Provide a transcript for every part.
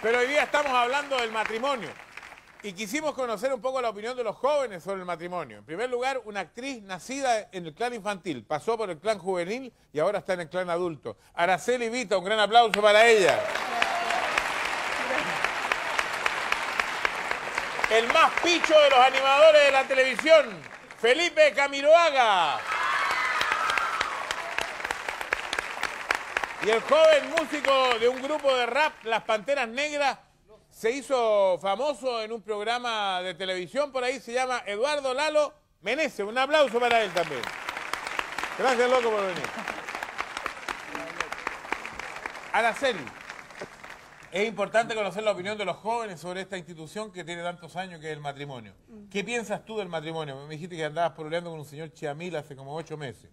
Pero hoy día estamos hablando del matrimonio y quisimos conocer un poco la opinión de los jóvenes sobre el matrimonio. En primer lugar, una actriz nacida en el clan infantil, pasó por el clan juvenil y ahora está en el clan adulto. Araceli Vita, un gran aplauso para ella. El más picho de los animadores de la televisión, Felipe Camiroaga. Y el joven músico de un grupo de rap, Las Panteras Negras, se hizo famoso en un programa de televisión por ahí, se llama Eduardo Lalo Menece. Un aplauso para él también. Gracias, loco, por venir. Araceli, es importante conocer la opinión de los jóvenes sobre esta institución que tiene tantos años que es el matrimonio. ¿Qué piensas tú del matrimonio? Me dijiste que andabas poroleando con un señor Chiamil hace como ocho meses.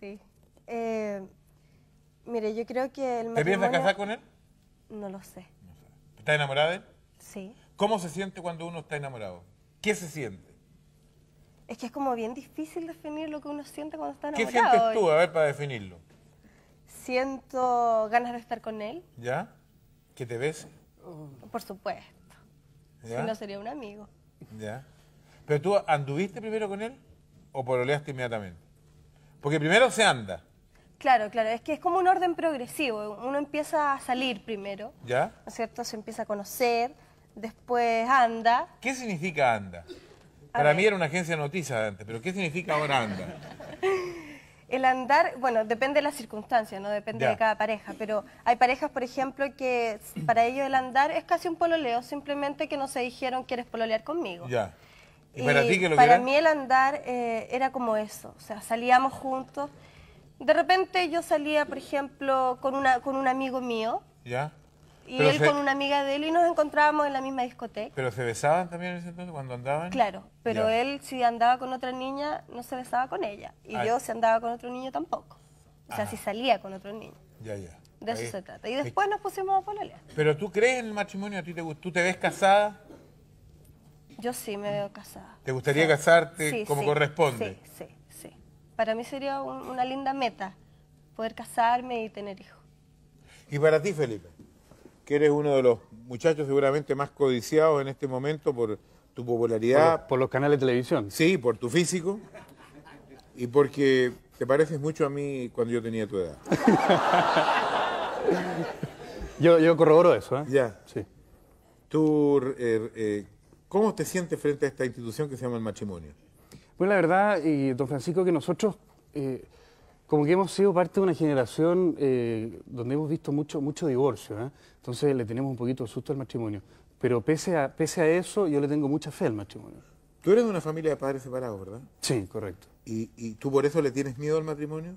Sí. Eh, Mire, yo creo que el ¿Te piensas casar con él? No lo sé. ¿Estás enamorada de él? Sí. ¿Cómo se siente cuando uno está enamorado? ¿Qué se siente? Es que es como bien difícil definir lo que uno siente cuando está enamorado. ¿Qué sientes tú, a ver, para definirlo? Siento ganas de estar con él. ¿Ya? ¿Que te ves? Por supuesto. Si no sería un amigo. ¿Ya? ¿Pero tú anduviste primero con él o pololeaste inmediatamente? Porque primero se anda. Claro, claro, es que es como un orden progresivo, uno empieza a salir primero, ¿Ya? ¿no es cierto? Se empieza a conocer, después anda. ¿Qué significa anda? Para mí era una agencia de noticias antes, pero ¿qué significa ahora anda? El andar, bueno, depende de las circunstancias, ¿no? Depende de cada pareja, pero hay parejas, por ejemplo, que para ellos el andar es casi un pololeo, simplemente que no se dijeron quieres pololear conmigo. Ya. ¿Y, para ti Para mí el andar eh, era como eso, o sea, salíamos juntos, de repente yo salía, por ejemplo, con, una, con un amigo mío. ¿Ya? Y él con una amiga de él y nos encontrábamos en la misma discoteca. ¿Pero se besaban también en ese entonces cuando andaban? Claro, pero él si andaba con otra niña no se besaba con ella. Y ah. yo si andaba con otro niño tampoco. O sea, si salía con otro niño. Ya, ya. De eso se trata. Y después nos pusimos a pololear. ¿Pero tú crees en el matrimonio? ¿A ti te, ¿Tú te ves casada? Yo sí me veo casada. ¿Te gustaría casarte como corresponde? Sí, sí para mí sería una linda meta, poder casarme y tener hijos. Y para ti, Felipe, que eres uno de los muchachos seguramente más codiciados en este momento por tu popularidad. Por, los canales de televisión. Sí, por tu físico. Y porque te pareces mucho a mí cuando yo tenía tu edad. yo, yo corroboro eso, ¿eh? Ya. Sí. Tú, eh, eh, ¿Cómo te sientes frente a esta institución que se llama el matrimonio? Pues la verdad, y eh, don Francisco, que nosotros eh, como que hemos sido parte de una generación eh, donde hemos visto mucho, mucho divorcio, entonces le tenemos un poquito de susto al matrimonio. Pero pese a, pese a eso, yo le tengo mucha fe al matrimonio. Tú eres de una familia de padres separados, ¿verdad? Sí, correcto. ¿Y, tú por eso le tienes miedo al matrimonio?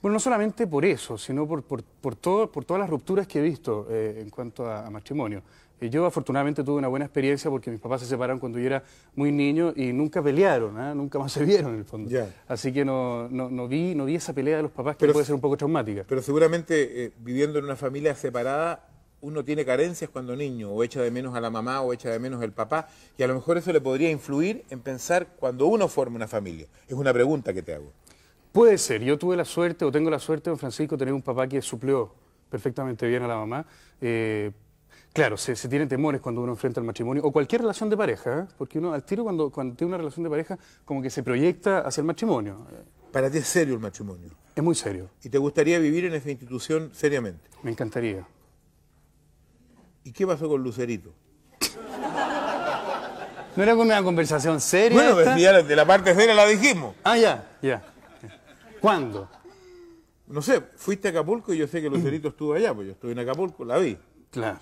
Bueno, no solamente por eso, sino por, por, todas las rupturas que he visto en cuanto a matrimonio yo afortunadamente tuve una buena experiencia porque mis papás se separaron cuando yo era muy niño y nunca pelearon, ¿ah? nunca más se vieron en el fondo. Así que no, vi, no vi esa pelea de los papás que pero, puede ser un poco traumática. Pero seguramente eh, viviendo en una familia separada uno tiene carencias cuando niño, o echa de menos a la mamá, o echa de menos al papá, y a lo mejor eso le podría influir en pensar cuando uno forma una familia. Es una pregunta que te hago. Puede ser, yo tuve la suerte, o tengo la suerte, don Francisco, de tener un papá que supleó perfectamente bien a la mamá. Eh, Claro, se, tienen temores cuando uno enfrenta el matrimonio o cualquier relación de pareja, ¿eh? porque uno al tiro cuando, tiene una relación de pareja como que se proyecta hacia el matrimonio. Para ti es serio el matrimonio. Es muy serio. ¿Y te gustaría vivir en esa institución seriamente? Me encantaría. ¿Y qué pasó con Lucerito? ¿No era una conversación seria? Bueno, de la parte seria la dijimos. Ah, ya, ya. ¿Cuándo? No sé, fuiste a Acapulco y yo sé que Lucerito estuvo allá, pues yo estuve en Acapulco, la vi. Claro.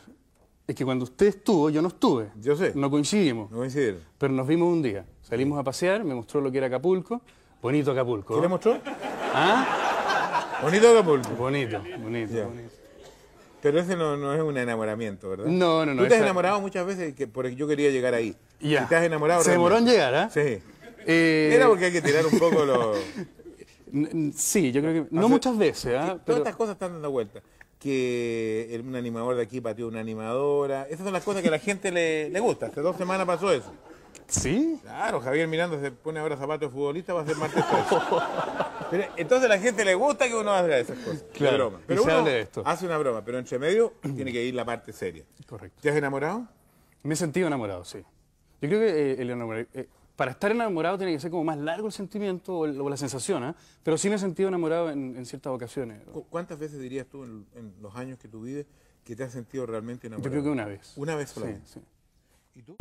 Es que cuando usted estuvo, yo no estuve. Yo sé. No coincidimos. No coincidimos. Pero nos vimos un día. Salimos a pasear, me mostró lo que era Acapulco. Bonito Acapulco. ¿Qué le mostró? ¿Ah? Bonito Acapulco. Bonito, bonito, bonito. Pero ese no, es un enamoramiento, ¿verdad? No, no, no. Tú te has enamorado muchas veces que, porque yo quería llegar ahí. Ya. estás enamorado. Se demoró en llegar, ¿ah? Sí. Eh, era porque hay que tirar un poco los... Sí, yo creo que... No muchas veces, ¿ah? Todas estas cosas están dando vueltas que un animador de aquí pateó una animadora. Esas son las cosas que a la gente le, gusta. Hace dos semanas pasó eso. ¿Sí? Claro, Javier Miranda se pone ahora zapatos de futbolista, va a ser martes entonces a la gente le gusta que uno haga esas cosas. Claro. broma. Pero uno hace una broma, pero entre medio tiene que ir la parte seria. Correcto. ¿Te has enamorado? Me he sentido enamorado, sí. Yo creo que eh, el, enamorado... Eh, para estar enamorado tiene que ser como más largo el sentimiento o, la sensación, ¿eh? pero sí me he sentido enamorado en, ciertas ocasiones. ¿Cuántas veces dirías tú en, los años que tú vives que te has sentido realmente enamorado? Yo creo que una vez. Una vez solamente. sí. ¿Y tú?